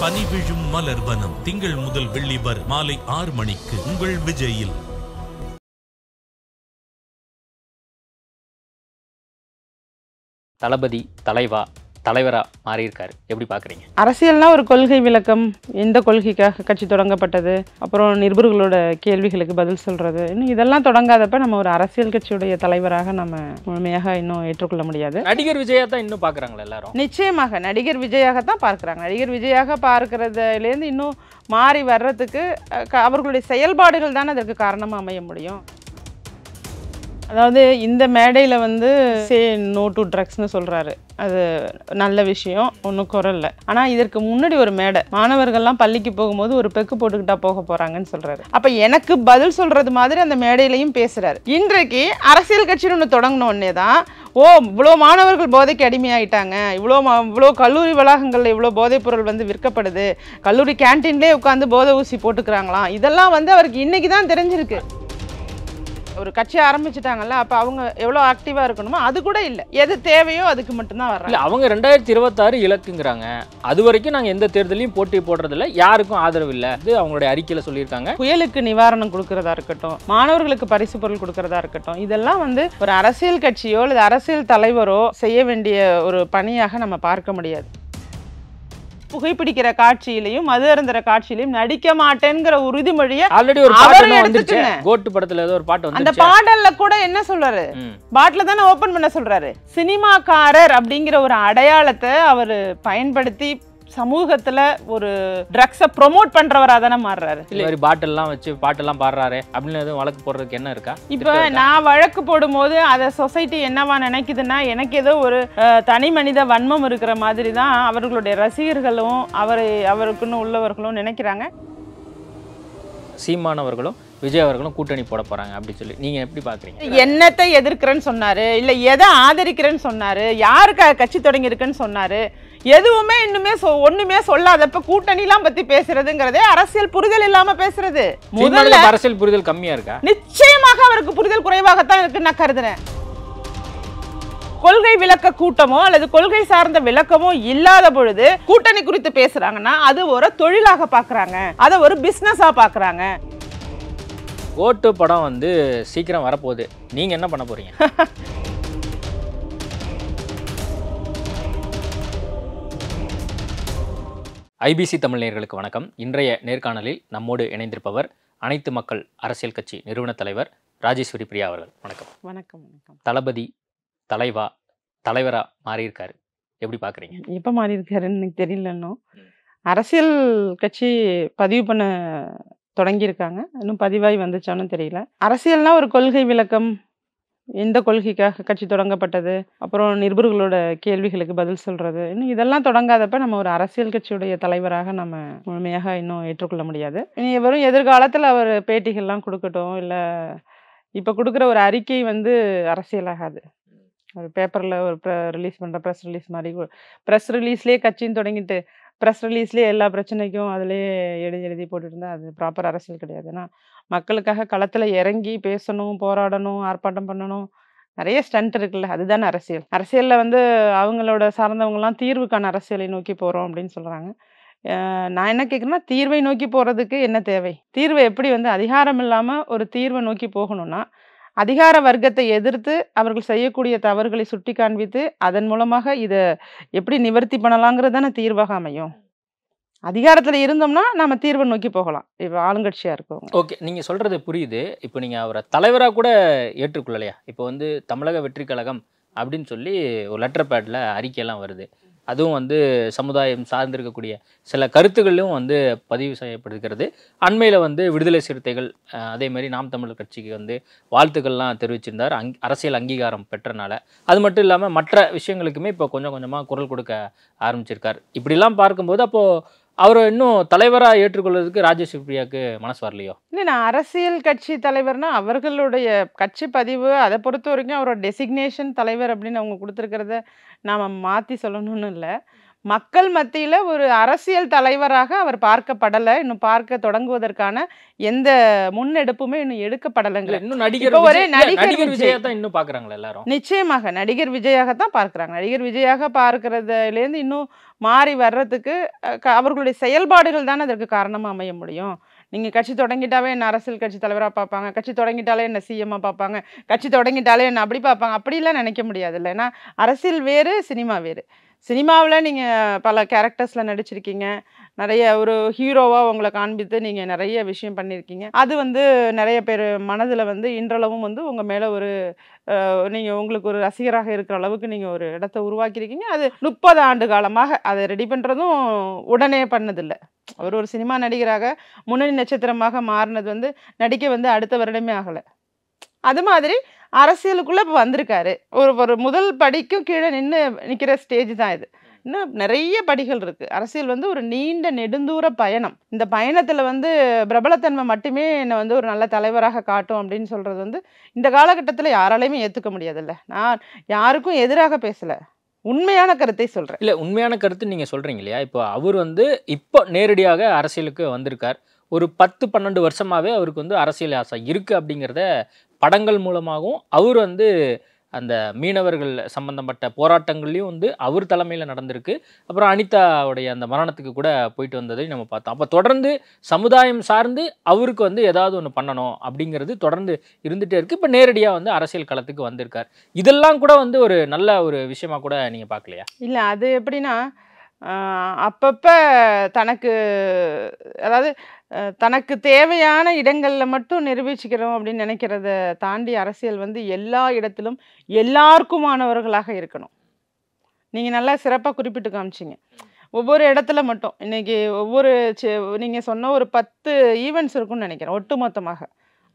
பனி விழும் மலர் வனம் திங்கள் முதல் வெள்ளி வரை மாலை ஆறு மணிக்கு உங்கள் விஜயில் தளபதி தலைவா தலைவராக மாறியிருக்காரு எப்படி பார்க்குறீங்க அரசியல்னா ஒரு கொள்கை விளக்கம் எந்த கொள்கைக்காக கட்சி தொடங்கப்பட்டது அப்புறம் நிருபர்களோட கேள்விகளுக்கு பதில் சொல்கிறது இன்னும் இதெல்லாம் தொடங்காதப்ப நம்ம ஒரு அரசியல் கட்சியுடைய தலைவராக நம்ம முழுமையாக இன்னும் ஏற்றுக்கொள்ள முடியாது நடிகர் விஜயா தான் இன்னும் பார்க்குறாங்களா எல்லாரும் நிச்சயமாக நடிகர் விஜயாக தான் பார்க்குறாங்க நடிகர் விஜயாக பார்க்குறதுலேருந்து இன்னும் மாறி வர்றதுக்கு அவர்களுடைய செயல்பாடுகள் தானே அதற்கு காரணமாக அமைய முடியும் அதாவது இந்த மேடையில் வந்து சே நோ டு ட்ரக்ஸ்னு சொல்கிறாரு அது நல்ல விஷயம் ஒன்றும் குரல்ல ஆனால் இதற்கு முன்னாடி ஒரு மேடை மாணவர்கள்லாம் பள்ளிக்கு போகும்போது ஒரு பெக்கு போட்டுக்கிட்டா போக போகிறாங்கன்னு சொல்கிறாரு அப்போ எனக்கு பதில் சொல்கிறது மாதிரி அந்த மேடையிலையும் பேசுகிறாரு இன்றைக்கு அரசியல் கட்சின்னு ஒன்று ஒன்னே தான் ஓ இவ்வளோ மாணவர்கள் போதைக்கு அடிமையாகிட்டாங்க இவ்வளோ இவ்வளோ கல்லூரி வளாகங்களில் இவ்வளோ போதைப் பொருள் வந்து விற்கப்படுது கல்லூரி கேன்டீன்லேயே உட்காந்து போதை ஊசி போட்டுக்கிறாங்களாம் இதெல்லாம் வந்து அவருக்கு இன்றைக்கி தான் தெரிஞ்சிருக்கு ஒரு கட்சி ஆரம்பிச்சிட்டாங்கல்ல அப்போ அவங்க எவ்வளோ ஆக்டிவாக இருக்கணுமோ அது கூட இல்லை எது தேவையோ அதுக்கு மட்டும்தான் வர அவங்க ரெண்டாயிரத்தி இருபத்தாறு இலக்குங்கிறாங்க அது வரைக்கும் நாங்கள் எந்த தேர்தலையும் போட்டி போடுறதில்ல யாருக்கும் ஆதரவு இல்லை இது அவங்களுடைய அறிக்கையில் சொல்லியிருக்காங்க புயலுக்கு நிவாரணம் கொடுக்கறதா இருக்கட்டும் மாணவர்களுக்கு பரிசு பொருள் கொடுக்கறதா இருக்கட்டும் இதெல்லாம் வந்து ஒரு அரசியல் கட்சியோ அல்லது அரசியல் தலைவரோ செய்ய வேண்டிய ஒரு பணியாக நம்ம பார்க்க முடியாது புகைப்பிடிக்கிற காட்சியிலையும் மது அருந்துற காட்சியிலையும் நடிக்க மாட்டேங்கிற உறுதிமொழியை ஆல்ரெடி ஒரு பாட்டு கோட்டு படத்துல ஏதோ ஒரு பாட்டு அந்த பாடல்ல கூட என்ன சொல்றாரு பாட்டில தானே ஓபன் பண்ண சொல்றாரு சினிமாக்காரர் அப்படிங்கிற ஒரு அடையாளத்தை அவர் பயன்படுத்தி சமூகத்துல ஒரு ட்ரக்ஸை ப்ரொமோட் பண்றவரா தானே மாறுறாரு இல்லை எல்லாம் வச்சு பாட்டெல்லாம் பாடுறாரு அப்படின்னு எதுவும் வழக்கு போடுறதுக்கு என்ன இருக்கா இப்போ நான் வழக்கு போடும்போது அதை சொசைட்டி என்னவா நினைக்குதுன்னா எனக்கு ஏதோ ஒரு தனி மனித வன்மம் இருக்கிற மாதிரி தான் அவர்களுடைய ரசிகர்களும் அவரை அவருக்குன்னு உள்ளவர்களும் நினைக்கிறாங்க சீமானவர்களும் விஜய் அவர்களும் கூட்டணி போட போறாங்க அப்படி சொல்லி நீங்க எப்படி பாக்குறீங்க என்னத்தை எதிர்க்கிறேன்னு சொன்னாரு இல்ல எதை ஆதரிக்கிறேன்னு சொன்னாரு யாருக்கு கட்சி தொடங்கி இருக்குன்னு சொன்னாரு எதுவுமே இன்னுமே ஒண்ணுமே சொல்லாதப்ப கூட்டணிலாம் பத்தி பேசுறதுங்கிறதே அரசியல் புரிதல் இல்லாம பேசுறது முதல்ல அரசியல் புரிதல் கம்மியா இருக்கா நிச்சயமாக அவருக்கு புரிதல் குறைவாகத்தான் இருக்குன்னு நான் கருதுறேன் கொள்கை விளக்க கூட்டமோ அல்லது கொள்கை சார்ந்த விளக்கமோ இல்லாத பொழுது கூட்டணி குறித்து பேசுறாங்கன்னா அது ஒரு தொழிலாக பாக்குறாங்க அதை ஒரு பிஸ்னஸா பாக்குறாங்க ஓட்டு படம் வந்து சீக்கிரம் வரப்போகுது நீங்க என்ன பண்ண போறீங்க ஐபிசி தமிழ் நேர்களுக்கு வணக்கம் இன்றைய நேர்காணலில் நம்மோடு இணைந்திருப்பவர் அனைத்து மக்கள் அரசியல் கட்சி நிறுவன தலைவர் ராஜேஸ்வரி பிரியா அவர்கள் வணக்கம் வணக்கம் வணக்கம் தளபதி தலைவா தலைவராக மாறியிருக்காரு எப்படி பார்க்குறீங்க எப்போ மாறியிருக்காருன்னு எனக்கு தெரியலன்னும் அரசியல் கட்சி பதிவு பண்ண தொடங்கியிருக்காங்க இன்னும் பதிவாகி வந்துச்சானும் தெரியல அரசியல்னா ஒரு கொள்கை விளக்கம் எந்த கொள்கைக்காக கட்சி தொடங்கப்பட்டது அப்புறம் நிருபர்களோட கேள்விகளுக்கு பதில் சொல்கிறது இன்னும் இதெல்லாம் தொடங்காதப்ப நம்ம ஒரு அரசியல் கட்சியுடைய தலைவராக நம்ம முழுமையாக இன்னும் ஏற்றுக்கொள்ள முடியாது இனி வெறும் எதிர்காலத்தில் அவர் பேட்டிகள்லாம் கொடுக்கட்டும் இல்லை இப்போ கொடுக்குற ஒரு அறிக்கை வந்து அரசியலாகாது ஒரு பேப்பரில் ஒரு ப்ர ரிலீஸ் பண்ணுற ப்ரெஸ் ரிலீஸ் மாதிரி ப்ரெஸ் ரிலீஸ்லேயே கட்சின்னு தொடங்கிட்டு ப்ரெஸ் ரிலீஸ்லேயே எல்லா பிரச்சனைக்கும் அதுலேயே எழுதி எழுதி போட்டுருந்தா அது ப்ராப்பர் அரசியல் கிடையாது ஏன்னா மக்களுக்காக களத்தில் இறங்கி பேசணும் போராடணும் ஆர்ப்பாட்டம் பண்ணணும் நிறைய ஸ்டண்ட் இருக்குல்ல அதுதானே அரசியல் அரசியலில் வந்து அவங்களோட சார்ந்தவங்கலாம் தீர்வுக்கான அரசியலை நோக்கி போகிறோம் அப்படின்னு சொல்கிறாங்க நான் என்ன கேட்குறேன்னா தீர்வை நோக்கி போகிறதுக்கு என்ன தேவை தீர்வை எப்படி வந்து அதிகாரம் இல்லாமல் ஒரு தீர்வை நோக்கி போகணும்னா அதிகார வர்க்கத்தை எதிர்த்து அவர்கள் செய்யக்கூடிய தவறுகளை சுட்டி காண்பித்து அதன் மூலமாக இதை எப்படி நிவர்த்தி பண்ணலாங்கிறது தானே தீர்வாக அமையும் அதிகாரத்தில் இருந்தோம்னா நம்ம தீர்வை நோக்கி போகலாம் இப்போ ஆளுங்கட்சியாக இருக்கும் ஓகே நீங்கள் சொல்கிறது புரியுது இப்போ நீங்கள் அவரை தலைவராக கூட ஏற்றுக்கொள்ளலையா இப்போ வந்து தமிழக வெற்றி கழகம் அப்படின்னு சொல்லி ஒரு லெட்டர் பேடில் அறிக்கையெல்லாம் வருது அதுவும் வந்து சமுதாயம் சார்ந்திருக்கக்கூடிய சில கருத்துக்களும் வந்து பதிவு செய்யப்படுகிறது அண்மையில் வந்து விடுதலை சிறுத்தைகள் அதேமாதிரி நாம் தமிழர் கட்சிக்கு வந்து வாழ்த்துக்கள்லாம் தெரிவிச்சிருந்தார் அங் அரசியல் அங்கீகாரம் பெற்றனால அது மட்டும் இல்லாமல் மற்ற விஷயங்களுக்குமே இப்போ கொஞ்சம் கொஞ்சமாக குரல் கொடுக்க ஆரம்பிச்சிருக்கார் இப்படிலாம் பார்க்கும்போது அப்போது அவரை இன்னும் தலைவராக ஏற்றுக்கொள்வதற்கு ராஜேஷ் மனசு வரலையோ இல்லை நான் அரசியல் கட்சி தலைவர்னா அவர்களுடைய கட்சி பதிவு அதை பொறுத்த வரைக்கும் அவரோட டெசிக்னேஷன் தலைவர் அப்படின்னு அவங்க கொடுத்துருக்கிறத நாம் மாற்றி சொல்லணும்னு இல்லை மக்கள் மத்தியில் ஒரு அரசியல் தலைவராக அவர் பார்க்கப்படலை இன்னும் பார்க்க தொடங்குவதற்கான எந்த முன்னெடுப்புமே இன்னும் எடுக்கப்படலைங்க இன்னும் ஒரே நடிகர் விஜயா தான் இன்னும் பார்க்குறாங்களா எல்லாரும் நிச்சயமாக நடிகர் விஜயாக தான் பார்க்குறாங்க நடிகர் விஜயாக பார்க்கறதுலேருந்து இன்னும் மாறி வர்றதுக்கு அவர்களுடைய செயல்பாடுகள் தானே அதற்கு காரணமாக அமைய முடியும் நீங்கள் கட்சி தொடங்கிட்டாவே என்ன அரசியல் கட்சி தலைவராக பார்ப்பாங்க கட்சி தொடங்கிட்டாலே என்ன சிஎம்மாக பார்ப்பாங்க கட்சி தொடங்கிட்டாலே என்ன அப்படி பார்ப்பாங்க அப்படிலாம் நினைக்க முடியாது இல்லை ஏன்னா அரசியல் வேறு சினிமா வேறு சினிமாவில் நீங்கள் பல கேரக்டர்ஸில் நடிச்சிருக்கீங்க நிறைய ஒரு ஹீரோவாக உங்களை காண்பித்து நீங்கள் நிறைய விஷயம் பண்ணியிருக்கீங்க அது வந்து நிறைய பேர் மனதில் வந்து இன்றளவும் வந்து உங்கள் மேலே ஒரு நீங்கள் உங்களுக்கு ஒரு ரசிகராக இருக்கிற அளவுக்கு நீங்கள் ஒரு இடத்த உருவாக்கியிருக்கீங்க அது முப்பது ஆண்டு காலமாக அதை ரெடி பண்ணுறதும் உடனே பண்ணதில்லை அவர் ஒரு சினிமா நடிகராக முன்னணி நட்சத்திரமாக மாறினது வந்து நடிக்க வந்து அடுத்த வருடமே ஆகலை அது மாதிரி அரசியலுக்குள்ளே இப்போ வந்திருக்காரு ஒரு ஒரு முதல் படிக்கும் கீழே நின்று நிற்கிற ஸ்டேஜ் தான் இது இன்னும் நிறைய படிகள் இருக்குது அரசியல் வந்து ஒரு நீண்ட நெடுந்தூர பயணம் இந்த பயணத்தில் வந்து பிரபலத்தன்மை மட்டுமே என்னை வந்து ஒரு நல்ல தலைவராக காட்டும் அப்படின்னு சொல்கிறது வந்து இந்த காலகட்டத்தில் யாராலையுமே ஏற்றுக்க முடியாதுல்ல நான் யாருக்கும் எதிராக பேசலை உண்மையான கருத்தை சொல்கிறேன் இல்லை உண்மையான கருத்து நீங்கள் சொல்கிறீங்க இல்லையா இப்போ அவர் வந்து இப்போ நேரடியாக அரசியலுக்கு வந்திருக்கார் ஒரு பத்து பன்னெண்டு வருஷமாகவே அவருக்கு வந்து அரசியல் ஆசை இருக்குது அப்படிங்கிறத படங்கள் மூலமாகவும் அவர் வந்து அந்த மீனவர்கள் சம்பந்தப்பட்ட போராட்டங்கள்லையும் வந்து அவர் தலைமையில் நடந்திருக்கு அப்புறம் அனிதாவுடைய அந்த மரணத்துக்கு கூட போயிட்டு வந்ததை நம்ம பார்த்தோம் அப்போ தொடர்ந்து சமுதாயம் சார்ந்து அவருக்கு வந்து ஏதாவது ஒன்று பண்ணணும் அப்படிங்கிறது தொடர்ந்து இருந்துகிட்டே இருக்குது இப்போ நேரடியாக வந்து அரசியல் களத்துக்கு வந்திருக்கார் இதெல்லாம் கூட வந்து ஒரு நல்ல ஒரு விஷயமா கூட நீங்கள் பார்க்கலையா இல்லை அது எப்படின்னா அப்பப்போ தனக்கு அதாவது தனக்கு தேவையான இடங்களில் மட்டும் நிரூபிச்சுக்கிறோம் அப்படின்னு நினைக்கிறத தாண்டி அரசியல் வந்து எல்லா இடத்திலும் எல்லாருக்குமானவர்களாக இருக்கணும் நீங்கள் நல்லா சிறப்பாக குறிப்பிட்டு காமிச்சிங்க ஒவ்வொரு இடத்துல மட்டும் இன்றைக்கி ஒவ்வொரு நீங்கள் சொன்ன ஒரு பத்து ஈவெண்ட்ஸ் இருக்கும்னு நினைக்கிறேன் ஒட்டுமொத்தமாக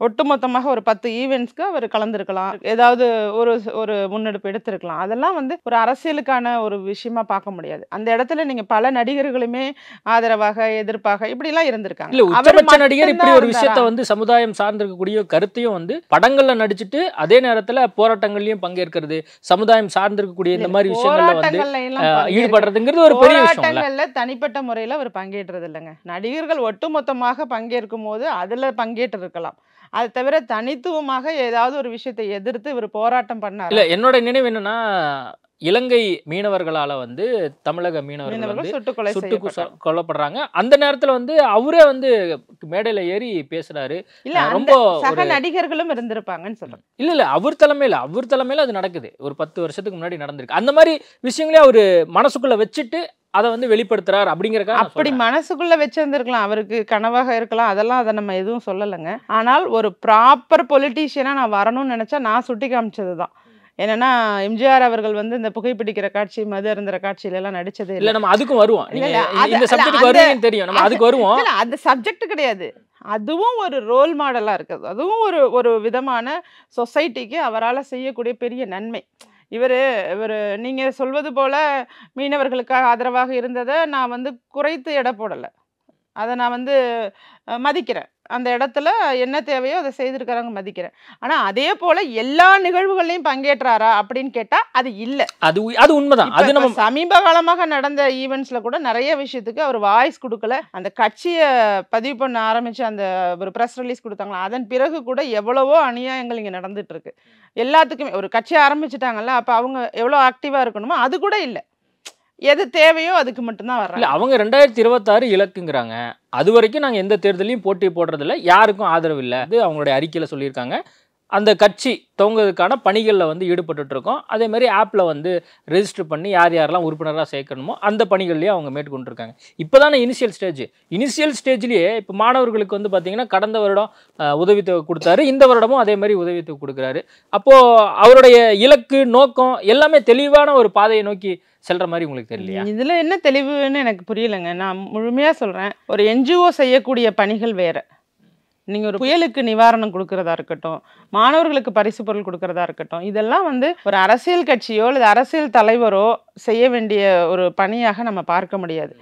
ஒட்டுமொத்தமாக ஒரு பத்து ஈவெண்ட்ஸ்க்கு அவர் கலந்துருக்கலாம் ஏதாவது ஒரு ஒரு முன்னெடுப்பு எடுத்திருக்கலாம் அதெல்லாம் வந்து ஒரு அரசியலுக்கான ஒரு விஷயமா பார்க்க முடியாது அந்த இடத்துல நீங்க பல நடிகர்களுமே ஆதரவாக எதிர்ப்பாக இப்படி எல்லாம் இருந்திருக்காங்க நடிகர் இப்படி ஒரு விஷயத்த வந்து சமுதாயம் சார்ந்திருக்கக்கூடிய கருத்தையும் வந்து படங்கள்ல நடிச்சுட்டு அதே நேரத்துல போராட்டங்கள்லயும் பங்கேற்கிறது சமுதாயம் சார்ந்திருக்கக்கூடிய இந்த மாதிரி விஷயங்கள்ல வந்து ஈடுபடுறதுங்கிறது ஒரு பெரிய போராட்டங்கள்ல தனிப்பட்ட முறையில அவர் பங்கேற்றது இல்லைங்க நடிகர்கள் ஒட்டுமொத்தமாக பங்கேற்கும் போது அதுல இருக்கலாம் அது தவிர தனித்துவமாக ஏதாவது ஒரு விஷயத்தை எதிர்த்து இவர் போராட்டம் பண்ணார் இல்லை என்னோட நினைவு என்னன்னா இலங்கை மீனவர்களால வந்து தமிழக மீனவர்கள் சுட்டு கொல்லப்படுறாங்க அந்த நேரத்துல வந்து அவரே வந்து மேடையில ஏறி பேசுறாரு ரொம்ப நடிகர்களும் இருந்திருப்பாங்கன்னு சொல்றாங்க இல்ல இல்ல அவர் தலைமையில அவர் தலைமையில அது நடக்குது ஒரு பத்து வருஷத்துக்கு முன்னாடி நடந்திருக்கு அந்த மாதிரி விஷயங்களே அவரு மனசுக்குள்ள வச்சுட்டு அதை வந்து வெளிப்படுத்துறாரு அப்படிங்கிறக்க அப்படி மனசுக்குள்ள வச்சிருந்திருக்கலாம் அவருக்கு கனவாக இருக்கலாம் அதெல்லாம் அதை நம்ம எதுவும் சொல்லலைங்க ஆனால் ஒரு ப்ராப்பர் பொலிட்டீஷியனா நான் வரணும்னு நினைச்சா நான் சுட்டி காமிச்சதுதான் என்னன்னா எம்ஜிஆர் அவர்கள் வந்து இந்த புகைப்பிடிக்கிற காட்சி மது அருந்திர காட்சியில எல்லாம் நடிச்சது இல்ல நம்ம அதுக்கும் வருவோம் இந்த சப்ஜெக்ட் வருவோம் தெரியும் நம்ம அதுக்கு வருவோம் அந்த சப்ஜெக்ட் கிடையாது அதுவும் ஒரு ரோல் மாடலா இருக்குது அதுவும் ஒரு ஒரு விதமான சொசைட்டிக்கு அவரால் செய்யக்கூடிய பெரிய நன்மை இவர் இவர் நீங்கள் சொல்வது போல் மீனவர்களுக்காக ஆதரவாக இருந்ததை நான் வந்து குறைத்து எடை போடலை அதை நான் வந்து மதிக்கிறேன் அந்த இடத்துல என்ன தேவையோ அதை செய்திருக்கிறாங்க மதிக்கிறேன் ஆனா அதே போல எல்லா நிகழ்வுகளையும் பங்கேற்றாரா அப்படின்னு கேட்டா அது இல்லை அது அது உண்மைதான் அது நம்ம சமீப காலமாக நடந்த ஈவெண்ட்ஸ்ல கூட நிறைய விஷயத்துக்கு அவர் வாய்ஸ் கொடுக்கல அந்த கட்சியை பதிவு பண்ண ஆரம்பிச்சு அந்த ஒரு ப்ரெஸ் ரிலீஸ் கொடுத்தாங்களா அதன் பிறகு கூட எவ்வளவோ அநியாயங்கள் இங்க நடந்துட்டு இருக்கு எல்லாத்துக்குமே ஒரு கட்சியை ஆரம்பிச்சிட்டாங்கல்ல அப்ப அவங்க எவ்வளவு ஆக்டிவா இருக்கணுமோ அது கூட இல்லை எது தேவையோ அதுக்கு மட்டும்தான் வர்றாங்க அவங்க ரெண்டாயிரத்தி இருபத்தாறு இலக்குங்கிறாங்க அது வரைக்கும் நாங்கள் எந்த தேர்தலையும் போட்டி போடுறதில்ல யாருக்கும் ஆதரவு இல்லை அது அவங்களுடைய அறிக்கையில் சொல்லியிருக்காங்க அந்த கட்சி துவங்குறதுக்கான பணிகளில் வந்து ஈடுபட்டு இருக்கோம் அதே மாதிரி ஆப்பில் வந்து ரெஜிஸ்டர் பண்ணி யார் யாரெல்லாம் உறுப்பினராக சேர்க்கணுமோ அந்த பணிகள்லேயே அவங்க மேற்கொண்டிருக்காங்க இப்போ தானே இனிஷியல் ஸ்டேஜ் இனிஷியல் ஸ்டேஜ்லேயே இப்போ மாணவர்களுக்கு வந்து பார்த்திங்கன்னா கடந்த வருடம் உதவித்தொகை கொடுத்தாரு இந்த வருடமும் அதே மாதிரி உதவித்தொகை கொடுக்குறாரு அப்போது அவருடைய இலக்கு நோக்கம் எல்லாமே தெளிவான ஒரு பாதையை நோக்கி செல்ற மாதிரி உங்களுக்கு தெரியலையா இதுல என்ன தெளிவுன்னு எனக்கு புரியலைங்க நான் முழுமையா சொல்றேன் ஒரு என்ஜிஓ செய்யக்கூடிய பணிகள் வேற நீங்கள் ஒரு புயலுக்கு நிவாரணம் கொடுக்கறதா இருக்கட்டும் மாணவர்களுக்கு பரிசு பொருள் கொடுக்கறதா இருக்கட்டும் இதெல்லாம் வந்து ஒரு அரசியல் கட்சியோ அல்லது அரசியல் தலைவரோ செய்ய வேண்டிய ஒரு பணியாக நம்ம பார்க்க முடியாது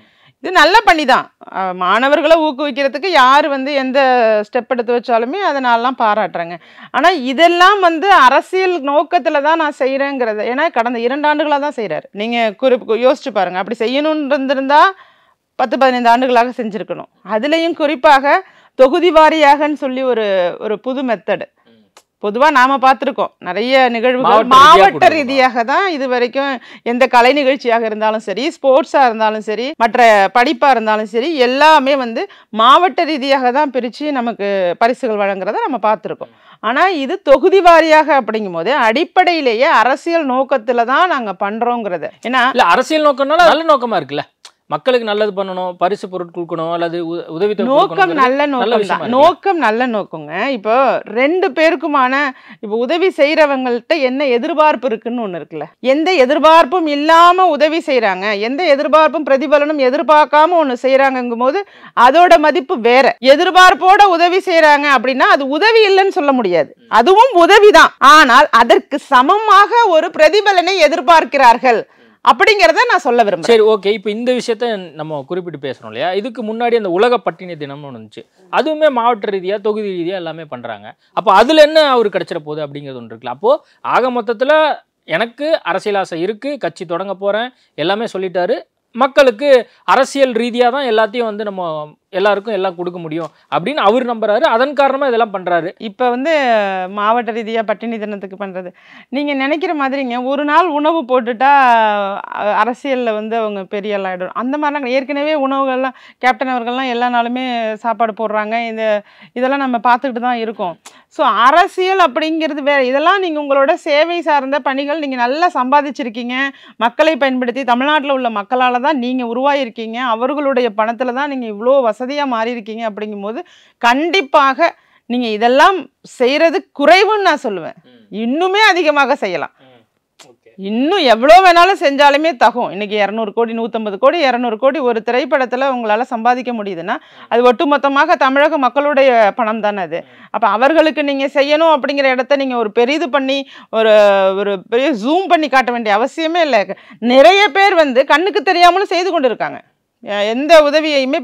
இது நல்ல பண்ணி தான் மாணவர்களை ஊக்குவிக்கிறதுக்கு யார் வந்து எந்த ஸ்டெப் எடுத்து வச்சாலுமே அதனாலலாம் பாராட்டுறாங்க ஆனால் இதெல்லாம் வந்து அரசியல் நோக்கத்தில் தான் நான் செய்கிறேங்கிறது ஏன்னா கடந்த இரண்டு ஆண்டுகளாக தான் செய்கிறார் நீங்கள் குறிப்பு யோசிச்சு பாருங்கள் அப்படி செய்யணுன்றிருந்தால் பத்து பதினைந்து ஆண்டுகளாக செஞ்சுருக்கணும் அதுலேயும் குறிப்பாக தொகுதி வாரியாகன்னு சொல்லி ஒரு ஒரு புது மெத்தடு பொதுவாக நாம் பார்த்துருக்கோம் நிறைய நிகழ்வுகள் மாவட்ட ரீதியாக தான் இது வரைக்கும் எந்த கலை நிகழ்ச்சியாக இருந்தாலும் சரி ஸ்போர்ட்ஸாக இருந்தாலும் சரி மற்ற படிப்பாக இருந்தாலும் சரி எல்லாமே வந்து மாவட்ட ரீதியாக தான் பிரித்து நமக்கு பரிசுகள் வழங்குறத நம்ம பார்த்துருக்கோம் ஆனால் இது தொகுதி வாரியாக அப்படிங்கும் போது அடிப்படையிலேயே அரசியல் நோக்கத்தில் தான் நாங்கள் பண்ணுறோங்கிறது ஏன்னா அரசியல் நோக்கம்னால நல்ல நோக்கமாக இருக்குல்ல மக்களுக்கு நல்லது பண்ணணும் பரிசு பொருட்கள் கொடுக்கணும் அல்லது உதவி நோக்கம் நல்ல நோக்கம் நோக்கம் நல்ல நோக்கங்க இப்போ ரெண்டு பேருக்குமான இப்போ உதவி செய்கிறவங்கள்ட்ட என்ன எதிர்பார்ப்பு இருக்குன்னு ஒன்று இருக்குல்ல எந்த எதிர்பார்ப்பும் இல்லாமல் உதவி செய்கிறாங்க எந்த எதிர்பார்ப்பும் பிரதிபலனும் எதிர்பார்க்காம ஒன்று செய்கிறாங்கங்கும் போது அதோட மதிப்பு வேற எதிர்பார்ப்போட உதவி செய்கிறாங்க அப்படின்னா அது உதவி இல்லைன்னு சொல்ல முடியாது அதுவும் உதவி தான் ஆனால் அதற்கு சமமாக ஒரு பிரதிபலனை எதிர்பார்க்கிறார்கள் அப்படிங்கிறத நான் சொல்ல விரும்புகிறேன் சரி ஓகே இப்போ இந்த விஷயத்த நம்ம குறிப்பிட்டு பேசுகிறோம் இல்லையா இதுக்கு முன்னாடி அந்த உலக பட்டினி தினம்னு ஒன்று இருந்துச்சு அதுவுமே மாவட்ட ரீதியாக தொகுதி ரீதியாக எல்லாமே பண்ணுறாங்க அப்போ அதில் என்ன அவர் கிடச்சிட போகுது அப்படிங்கிறது ஒன்று இருக்குல்ல அப்போது ஆக மொத்தத்தில் எனக்கு அரசியல் ஆசை இருக்குது கட்சி தொடங்க போகிறேன் எல்லாமே சொல்லிட்டாரு மக்களுக்கு அரசியல் ரீதியாக தான் எல்லாத்தையும் வந்து நம்ம எல்லாருக்கும் எல்லாம் கொடுக்க முடியும் அப்படின்னு அவர் நம்புறாரு அதன் காரணமாக இதெல்லாம் பண்ணுறாரு இப்போ வந்து மாவட்ட ரீதியாக பட்டினி தினத்துக்கு பண்ணுறது நீங்கள் நினைக்கிற மாதிரிங்க ஒரு நாள் உணவு போட்டுட்டா அரசியலில் வந்து அவங்க பெரிய ஆகிடும் அந்த மாதிரிலாம் ஏற்கனவே உணவுகள்லாம் கேப்டன் அவர்கள்லாம் எல்லா நாளுமே சாப்பாடு போடுறாங்க இந்த இதெல்லாம் நம்ம பார்த்துக்கிட்டு தான் இருக்கோம் ஸோ அரசியல் அப்படிங்கிறது வேறு இதெல்லாம் நீங்கள் உங்களோட சேவை சார்ந்த பணிகள் நீங்கள் நல்லா சம்பாதிச்சிருக்கீங்க மக்களை பயன்படுத்தி தமிழ்நாட்டில் உள்ள மக்களால் தான் நீங்கள் உருவாகிருக்கீங்க அவர்களுடைய பணத்தில் தான் நீங்கள் இவ்வளோ வசதியாக மாறியிருக்கீங்க அப்படிங்கும்போது கண்டிப்பாக நீங்கள் இதெல்லாம் செய்கிறது குறைவுன்னு நான் சொல்லுவேன் இன்னுமே அதிகமாக செய்யலாம் இன்னும் எவ்வளோ வேணாலும் செஞ்சாலுமே தகும் இன்னைக்கு இரநூறு கோடி நூற்றம்பது கோடி இரநூறு கோடி ஒரு திரைப்படத்தில் உங்களால் சம்பாதிக்க முடியுதுன்னா அது ஒட்டுமொத்தமாக தமிழக மக்களுடைய பணம் தானே அது அப்போ அவர்களுக்கு நீங்கள் செய்யணும் அப்படிங்கிற இடத்த நீங்கள் ஒரு பெரிது பண்ணி ஒரு ஒரு பெரிய ஜூம் பண்ணி காட்ட வேண்டிய அவசியமே இல்லை நிறைய பேர் வந்து கண்ணுக்கு தெரியாமலும் செய்து கொண்டு இருக்காங்க எந்த உதவியையுமே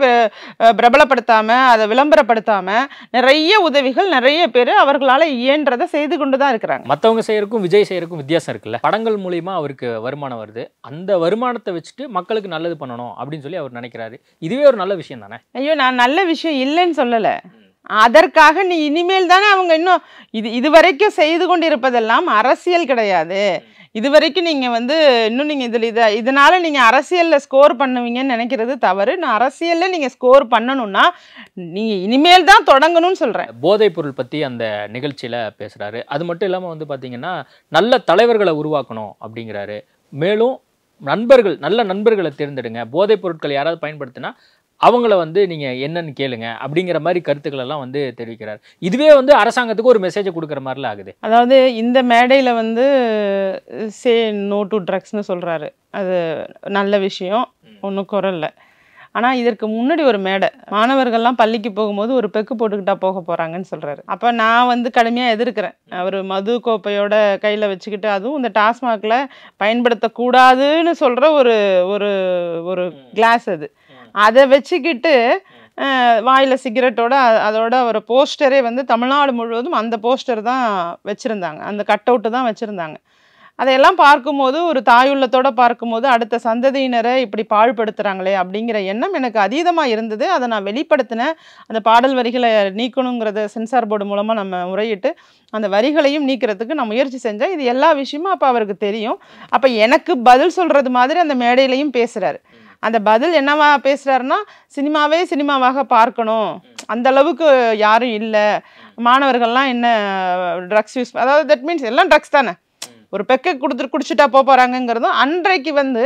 பிரபலப்படுத்தாமல் அதை விளம்பரப்படுத்தாமல் நிறைய உதவிகள் நிறைய பேர் அவர்களால் இயன்றதை செய்து கொண்டு தான் இருக்கிறாங்க மற்றவங்க செய்கிறக்கும் விஜய் செய்கிறக்கும் வித்தியாசம் இருக்குல்ல படங்கள் மூலிமா அவருக்கு வருமானம் வருது அந்த வருமானத்தை வச்சுட்டு மக்களுக்கு நல்லது பண்ணணும் அப்படின்னு சொல்லி அவர் நினைக்கிறாரு இதுவே ஒரு நல்ல விஷயம் தானே ஐயோ நான் நல்ல விஷயம் இல்லைன்னு சொல்லலை அதற்காக நீ இனிமேல் தானே அவங்க இன்னும் இது இதுவரைக்கும் செய்து கொண்டிருப்பதெல்லாம் அரசியல் கிடையாது இது வரைக்கும் நீங்கள் வந்து இன்னும் நீங்கள் இதில் இதை இதனால் நீங்கள் அரசியலில் ஸ்கோர் பண்ணுவீங்கன்னு நினைக்கிறது தவறு நான் அரசியலில் நீங்கள் ஸ்கோர் பண்ணணும்னா நீங்கள் இனிமேல் தான் தொடங்கணும்னு சொல்கிறேன் போதைப் பொருள் பற்றி அந்த நிகழ்ச்சியில் பேசுகிறாரு அது மட்டும் இல்லாமல் வந்து பார்த்தீங்கன்னா நல்ல தலைவர்களை உருவாக்கணும் அப்படிங்கிறாரு மேலும் நண்பர்கள் நல்ல நண்பர்களை தேர்ந்தெடுங்க போதைப் பொருட்கள் யாராவது பயன்படுத்தினா அவங்கள வந்து நீங்கள் என்னன்னு கேளுங்க அப்படிங்கிற மாதிரி கருத்துக்கள் எல்லாம் வந்து தெரிவிக்கிறார் இதுவே வந்து அரசாங்கத்துக்கு ஒரு மெசேஜை கொடுக்குற மாதிரிலாம் ஆகுது அதாவது இந்த மேடையில் வந்து சே நோ டு ட்ரக்ஸ்னு சொல்கிறாரு அது நல்ல விஷயம் ஒன்றும் குரல்ல ஆனால் இதற்கு முன்னாடி ஒரு மேடை மாணவர்கள்லாம் பள்ளிக்கு போகும்போது ஒரு பெக்கு போட்டுக்கிட்டா போக போகிறாங்கன்னு சொல்கிறாரு அப்போ நான் வந்து கடுமையாக எதிர்க்கிறேன் அவர் மது கோப்பையோட கையில் வச்சுக்கிட்டு அதுவும் இந்த டாஸ்மாகில் பயன்படுத்தக்கூடாதுன்னு சொல்கிற ஒரு ஒரு ஒரு கிளாஸ் அது அதை வச்சுக்கிட்டு வாயில் சிகரெட்டோட அதோட ஒரு போஸ்டரே வந்து தமிழ்நாடு முழுவதும் அந்த போஸ்டர் தான் வச்சுருந்தாங்க அந்த கட் அவுட்டு தான் வச்சுருந்தாங்க அதையெல்லாம் பார்க்கும்போது ஒரு தாயுள்ளத்தோடு பார்க்கும்போது அடுத்த சந்ததியினரை இப்படி பாழ்படுத்துகிறாங்களே அப்படிங்கிற எண்ணம் எனக்கு அதீதமாக இருந்தது அதை நான் வெளிப்படுத்தினேன் அந்த பாடல் வரிகளை நீக்கணுங்கிறத சென்சார் போர்டு மூலமாக நம்ம முறையிட்டு அந்த வரிகளையும் நீக்கிறதுக்கு நான் முயற்சி செஞ்சேன் இது எல்லா விஷயமும் அப்போ அவருக்கு தெரியும் அப்போ எனக்கு பதில் சொல்கிறது மாதிரி அந்த மேடையிலையும் பேசுகிறாரு அந்த பதில் என்னவா பேசுகிறாருன்னா சினிமாவே சினிமாவாக பார்க்கணும் அந்த அளவுக்கு யாரும் இல்லை மாணவர்கள்லாம் என்ன ட்ரக்ஸ் யூஸ் அதாவது தட் மீன்ஸ் எல்லாம் ட்ரக்ஸ் தானே ஒரு பெக்க கொடுத்துட்டு குடிச்சிட்டா போக போகிறாங்கங்கிறதும் அன்றைக்கு வந்து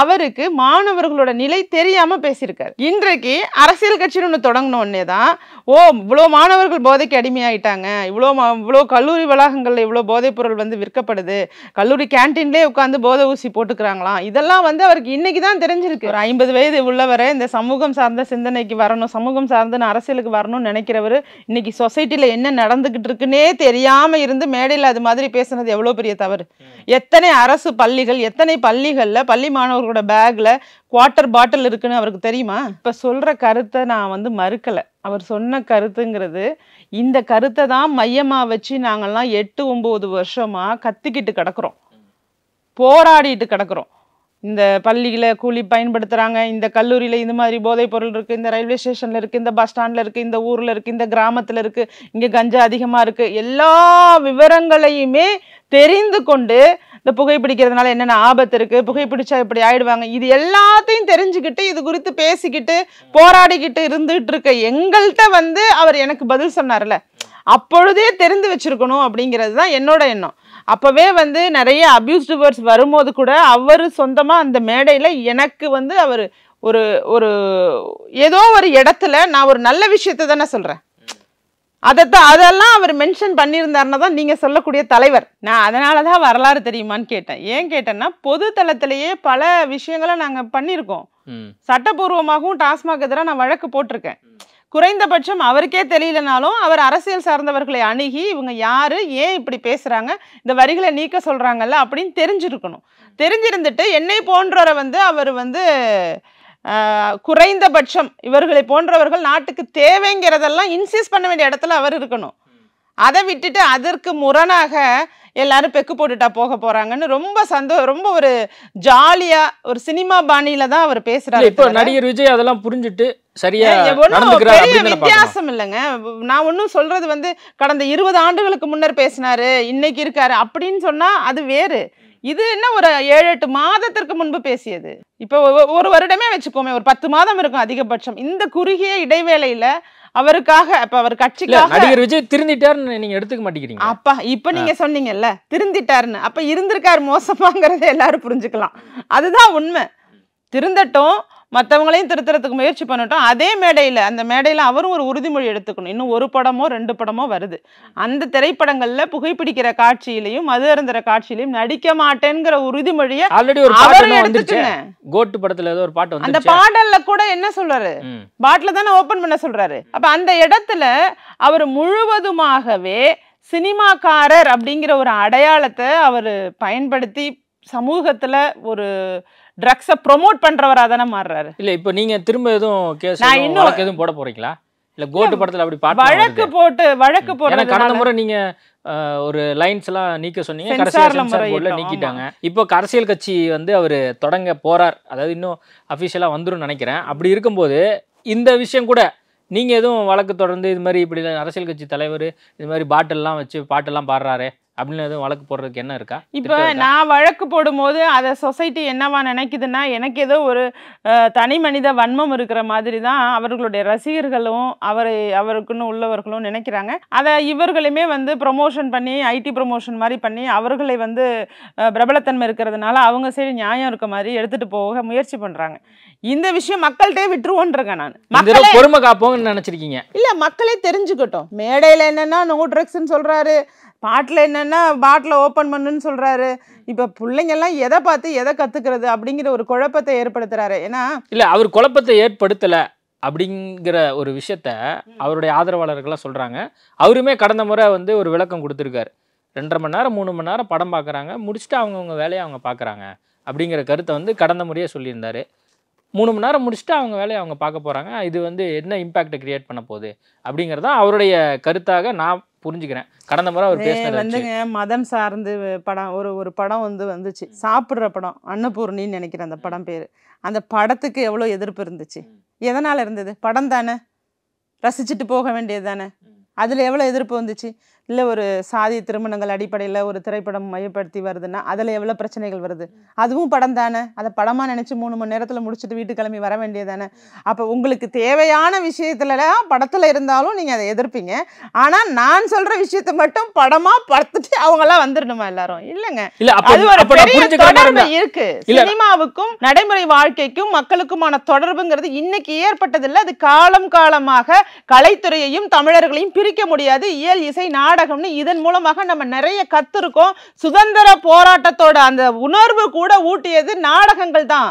அவருக்கு மாணவர்களோட நிலை தெரியாமல் பேசியிருக்காரு இன்றைக்கு அரசியல் கட்சின்னு ஒன்று தொடங்கினோடனே தான் ஓ இவ்வளோ மாணவர்கள் போதைக்கு அடிமையாயிட்டாங்க இவ்வளோ இவ்வளோ கல்லூரி வளாகங்களில் இவ்வளோ போதைப் பொருள் வந்து விற்கப்படுது கல்லூரி கேன்டீன்லேயே உட்காந்து போதை ஊசி போட்டுக்கிறாங்களாம் இதெல்லாம் வந்து அவருக்கு இன்னைக்கு தான் தெரிஞ்சிருக்கு ஒரு ஐம்பது வயது உள்ளவரை இந்த சமூகம் சார்ந்த சிந்தனைக்கு வரணும் சமூகம் சார்ந்த அரசியலுக்கு வரணும்னு நினைக்கிறவர் இன்னைக்கு சொசைட்டியில் என்ன நடந்துகிட்டு இருக்குன்னே தெரியாமல் இருந்து மேடையில் அது மாதிரி பேசுனது எவ்வளோ பெரிய தவறு பாரு எத்தனை அரசு பள்ளிகள் எத்தனை பள்ளிகளில் பள்ளி மாணவர்களோட பேக்கில் குவார்ட்டர் பாட்டில் இருக்குன்னு அவருக்கு தெரியுமா இப்போ சொல்கிற கருத்தை நான் வந்து மறுக்கலை அவர் சொன்ன கருத்துங்கிறது இந்த கருத்தை தான் மையமாக வச்சு நாங்கள்லாம் எட்டு ஒம்பது வருஷமாக கத்திக்கிட்டு கிடக்குறோம் போராடிட்டு கிடக்குறோம் இந்த பள்ளியில் கூலி பயன்படுத்துகிறாங்க இந்த கல்லூரியில் இந்த மாதிரி போதைப் பொருள் இருக்குது இந்த ரயில்வே ஸ்டேஷனில் இருக்குது இந்த பஸ் ஸ்டாண்டில் இருக்குது இந்த ஊரில் இருக்குது இந்த கிராமத்தில் இருக்குது இங்கே கஞ்சா அதிகமாக இருக்குது எல்லா விவரங்களையுமே தெரிந்து கொண்டு இந்த புகைப்பிடிக்கிறதுனால என்னென்ன ஆபத்து இருக்குது புகைப்பிடிச்சா இப்படி ஆயிடுவாங்க இது எல்லாத்தையும் தெரிஞ்சுக்கிட்டு இது குறித்து பேசிக்கிட்டு போராடிக்கிட்டு இருந்துகிட்டு இருக்க எங்கள்கிட்ட வந்து அவர் எனக்கு பதில் சொன்னார்ல அப்பொழுதே தெரிந்து வச்சுருக்கணும் அப்படிங்கிறது தான் என்னோட எண்ணம் அப்போவே வந்து நிறைய அப்யூஸ்டு வேர்ட்ஸ் வரும்போது கூட அவர் சொந்தமாக அந்த மேடையில் எனக்கு வந்து அவர் ஒரு ஒரு ஏதோ ஒரு இடத்துல நான் ஒரு நல்ல விஷயத்தை தானே சொல்கிறேன் அதைத்தான் அதெல்லாம் அவர் மென்ஷன் பண்ணியிருந்தாருன்னு தான் நீங்கள் சொல்லக்கூடிய தலைவர் நான் அதனால தான் வரலாறு தெரியுமான்னு கேட்டேன் ஏன் கேட்டேன்னா பொது தளத்திலேயே பல விஷயங்களை நாங்கள் பண்ணியிருக்கோம் சட்டபூர்வமாகவும் டாஸ்மாக் எதிராக நான் வழக்கு போட்டிருக்கேன் குறைந்தபட்சம் அவருக்கே தெரியலனாலும் அவர் அரசியல் சார்ந்தவர்களை அணுகி இவங்க யாரு ஏன் இப்படி பேசுறாங்க இந்த வரிகளை நீக்க சொல்றாங்கல்ல அப்படின்னு தெரிஞ்சிருக்கணும் தெரிஞ்சிருந்துட்டு என்னை போன்றவரை வந்து அவர் வந்து குறைந்தபட்சம் இவர்களை போன்றவர்கள் நாட்டுக்கு தேவைங்கிறதெல்லாம் இன்சிஸ் பண்ண வேண்டிய இடத்துல அவர் இருக்கணும் அதை விட்டுட்டு அதற்கு முரணாக எல்லாரும் பெக்கு போட்டுட்டா போக போறாங்கன்னு ரொம்ப சந்தோஷம் ரொம்ப ஒரு ஜாலியா ஒரு சினிமா பாணியில தான் அவர் பேசுறாரு இப்போ நடிகர் விஜய் அதெல்லாம் புரிஞ்சுட்டு சரியா பெரிய வித்தியாசம் இல்லைங்க நான் ஒன்னும் சொல்றது வந்து கடந்த இருபது ஆண்டுகளுக்கு முன்னர் பேசினாரு இன்னைக்கு இருக்காரு அப்படின்னு சொன்னா அது வேறு இது என்ன ஒரு ஏழு எட்டு மாதத்திற்கு முன்பு பேசியது இப்போ ஒரு வருடமே வச்சுக்கோமே ஒரு பத்து மாதம் இருக்கும் அதிகபட்சம் இந்த குறுகிய இடைவேளையில அவருக்காக இப்ப அவர் கட்சிக்காக நடிகர் விஜய் திருந்திட்டாருன்னு நீங்க எடுத்துக்க மாட்டேங்கிறீங்க அப்பா இப்ப நீங்க சொன்னீங்கல்ல திருந்திட்டாருன்னு அப்ப இருந்திருக்காரு மோசமாங்கிறத எல்லாரும் புரிஞ்சுக்கலாம் அதுதான் உண்மை திருந்தட்டும் மற்றவங்களையும் திருத்துறதுக்கு முயற்சி பண்ணட்டும் அதே மேடையில் அந்த மேடையில் அவரும் ஒரு உறுதிமொழி எடுத்துக்கணும் இன்னும் ஒரு படமோ ரெண்டு படமோ வருது அந்த திரைப்படங்களில் புகைப்பிடிக்கிற காட்சியிலையும் மது அருந்திர காட்சியிலையும் நடிக்க மாட்டேங்கிற உறுதிமொழியை ஆல்ரெடி ஒரு கோட்டு படத்துல ஏதோ ஒரு பாட்டு அந்த பாடல்ல கூட என்ன சொல்றாரு பாட்டில் தானே ஓப்பன் பண்ண சொல்றாரு அப்ப அந்த இடத்துல அவர் முழுவதுமாகவே சினிமாக்காரர் அப்படிங்கிற ஒரு அடையாளத்தை அவர் பயன்படுத்தி சமூகத்தில் ஒரு ட்ரக்ஸை ப்ரொமோட் பண்ணுறவராக தானே மாறுறாரு இல்ல இப்போ நீங்க திரும்ப எதுவும் கேஸ் நான் இன்னும் எதுவும் போட போறீங்களா இல்ல கோட்டு படத்துல அப்படி பாட்டு வழக்கு போட்டு வழக்கு போட்டு கடந்த முறை நீங்க ஒரு லைன்ஸ் எல்லாம் நீக்க சொன்னீங்க கடைசியில் நீக்கிட்டாங்க இப்போ அரசியல் கட்சி வந்து அவர் தொடங்க போகிறார் அதாவது இன்னும் அஃபிஷியலாக வந்துடும் நினைக்கிறேன் அப்படி இருக்கும்போது இந்த விஷயம் கூட நீங்கள் எதுவும் வழக்கு தொடர்ந்து இது மாதிரி இப்படி அரசியல் கட்சி தலைவர் இது மாதிரி பாட்டெல்லாம் வச்சு பாட்டெல்லாம் பாடுறாரு அப்படின்னு எதுவும் வழக்கு போடுறதுக்கு என்ன இருக்கா இப்போ நான் வழக்கு போடும்போது அதை சொசைட்டி என்னவா நினைக்குதுன்னா எனக்கு ஏதோ ஒரு தனி மனித வன்மம் இருக்கிற மாதிரி தான் அவர்களுடைய ரசிகர்களும் அவர் அவருக்குன்னு உள்ளவர்களும் நினைக்கிறாங்க அதை இவர்களையுமே வந்து ப்ரொமோஷன் பண்ணி ஐடி ப்ரொமோஷன் மாதிரி பண்ணி அவர்களை வந்து பிரபலத்தன்மை இருக்கிறதுனால அவங்க சைடு நியாயம் இருக்க மாதிரி எடுத்துட்டு போக முயற்சி பண்றாங்க இந்த விஷயம் மக்கள்கிட்டே விட்டுருவோன்றேன் நான் மக்களே பொறுமை காப்போம்னு நினச்சிருக்கீங்க இல்லை மக்களே தெரிஞ்சுக்கட்டும் மேடையில் என்னென்னா நோ ட்ரக்ஸ்ன்னு சொல்கிறாரு பாட்டில் என்னென்னா பாட்டில் ஓப்பன் பண்ணுன்னு சொல்கிறாரு இப்போ பிள்ளைங்கெல்லாம் எதை பார்த்து எதை கற்றுக்கிறது அப்படிங்கிற ஒரு குழப்பத்தை ஏற்படுத்துகிறாரு ஏன்னா இல்லை அவர் குழப்பத்தை ஏற்படுத்தலை அப்படிங்கிற ஒரு விஷயத்த அவருடைய ஆதரவாளர்கள்லாம் சொல்கிறாங்க அவருமே கடந்த முறை வந்து ஒரு விளக்கம் கொடுத்துருக்காரு ரெண்டரை மணி நேரம் மூணு மணி நேரம் படம் பார்க்குறாங்க முடிச்சுட்டு அவங்கவுங்க வேலையை அவங்க பார்க்குறாங்க அப்படிங்கிற கருத்தை வந்து கடந்த முறையே சொல்லியிருந்தார் மூணு மணி நேரம் முடிச்சுட்டு அவங்க வேலையை அவங்க பார்க்க போகிறாங்க இது வந்து என்ன இம்பேக்டை க்ரியேட் பண்ண போகுது அப்படிங்கிறதான் அவருடைய கருத்தாக நான் புரிஞ்சுக்கிறேன் கடந்த முறை அவர் வந்துங்க மதம் சார்ந்து படம் ஒரு ஒரு படம் வந்து வந்துச்சு சாப்பிட்ற படம் அன்னபூர்ணின்னு நினைக்கிறேன் அந்த படம் பேர் அந்த படத்துக்கு எவ்வளோ எதிர்ப்பு இருந்துச்சு எதனால் இருந்தது படம் தானே ரசிச்சுட்டு போக வேண்டியது தானே அதில் எவ்வளோ எதிர்ப்பு வந்துச்சு இல்லை ஒரு சாதி திருமணங்கள் அடிப்படையில் ஒரு திரைப்படம் மையப்படுத்தி வருதுன்னா அதில் எவ்வளோ பிரச்சனைகள் வருது அதுவும் படம் தானே அதை படமாக நினச்சி மூணு மணி நேரத்தில் முடிச்சுட்டு வீட்டு கிளம்பி வர வேண்டியதானே அப்போ உங்களுக்கு தேவையான விஷயத்துலலாம் படத்தில் இருந்தாலும் நீங்கள் அதை எதிர்ப்பீங்க ஆனால் நான் சொல்கிற விஷயத்தை மட்டும் படமாக படுத்துட்டு அவங்களாம் வந்துடணுமா எல்லாரும் இல்லைங்க அது ஒரு இருக்கு சினிமாவுக்கும் நடைமுறை வாழ்க்கைக்கும் மக்களுக்குமான தொடர்புங்கிறது இன்னைக்கு ஏற்பட்டதில்லை அது காலம் காலமாக கலைத்துறையையும் தமிழர்களையும் பிரிக்க முடியாது இயல் இசை நாடு நாடகம்னு இதன் மூலமாக நம்ம நிறைய கற்றுருக்கோம் சுதந்திர போராட்டத்தோட அந்த உணர்வு கூட ஊட்டியது நாடகங்கள் தான்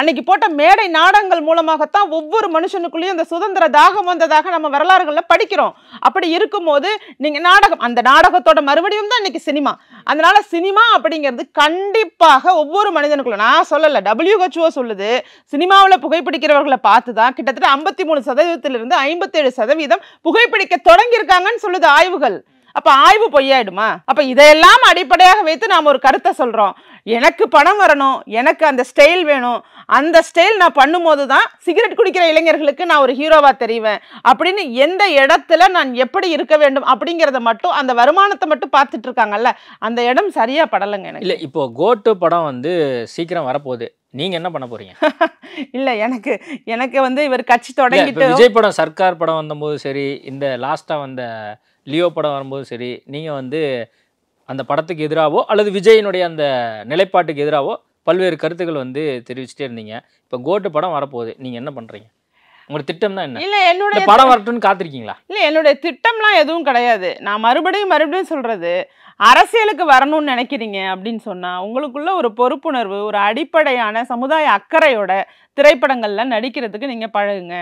அன்னைக்கு போட்ட மேடை நாடகங்கள் மூலமாகத்தான் ஒவ்வொரு மனுஷனுக்குள்ளேயும் அந்த சுதந்திர தாகம் வந்ததாக நம்ம வரலாறுகளில் படிக்கிறோம் அப்படி இருக்கும்போது நீங்க நாடகம் அந்த நாடகத்தோட மறுபடியும் தான் இன்னைக்கு சினிமா அதனால சினிமா அப்படிங்கிறது கண்டிப்பாக ஒவ்வொரு மனிதனுக்குள்ள நான் சொல்லலை டபிள்யூஹெச்ஓ சொல்லுது சினிமாவில் புகைப்பிடிக்கிறவர்களை பார்த்து தான் கிட்டத்தட்ட ஐம்பத்தி மூணு சதவீதத்திலிருந்து ஐம்பத்தேழு சதவீதம் புகைப்பிடிக்க தொடங்கியிருக்காங்கன்னு சொல்லுது ஆய்வுகள் அப்ப ஆய்வு பொய்யாயிடுமா அப்ப இதையெல்லாம் அடிப்படையாக வைத்து நாம் ஒரு கருத்தை சொல்றோம் எனக்கு பணம் வரணும் எனக்கு அந்த ஸ்டைல் வேணும் அந்த ஸ்டைல் நான் பண்ணும்போது தான் சிகரெட் குடிக்கிற இளைஞர்களுக்கு நான் ஒரு ஹீரோவா தெரிவேன் அப்படின்னு எந்த இடத்துல நான் எப்படி இருக்க வேண்டும் அப்படிங்கிறத மட்டும் அந்த வருமானத்தை மட்டும் பார்த்துட்டு இருக்காங்கல்ல அந்த இடம் சரியா படலைங்க எனக்கு இல்லை இப்போ கோட்டு படம் வந்து சீக்கிரம் வரப்போகுது நீங்க என்ன பண்ண போறீங்க இல்ல எனக்கு எனக்கு வந்து இவர் கட்சி தொடங்கிட்டு விஜய் படம் சர்க்கார் படம் வந்தபோது சரி இந்த லாஸ்டா வந்த லியோ படம் வரும்போது சரி நீங்கள் வந்து அந்த படத்துக்கு எதிராகவோ அல்லது விஜயினுடைய அந்த நிலைப்பாட்டுக்கு எதிராகவோ பல்வேறு கருத்துக்கள் வந்து தெரிவிச்சுட்டே இருந்தீங்க இப்போ கோட்டு படம் வரப்போகுது நீங்கள் என்ன பண்ணுறீங்க உங்களோட திட்டம் தான் என்ன இல்லை என்னுடைய படம் வரட்டும்னு காத்திருக்கீங்களா இல்லை என்னுடைய திட்டம்லாம் எதுவும் கிடையாது நான் மறுபடியும் மறுபடியும் சொல்கிறது அரசியலுக்கு வரணும்னு நினைக்கிறீங்க அப்படின்னு சொன்னால் உங்களுக்குள்ள ஒரு பொறுப்புணர்வு ஒரு அடிப்படையான சமுதாய அக்கறையோட திரைப்படங்களில் நடிக்கிறதுக்கு நீங்கள் பழகுங்க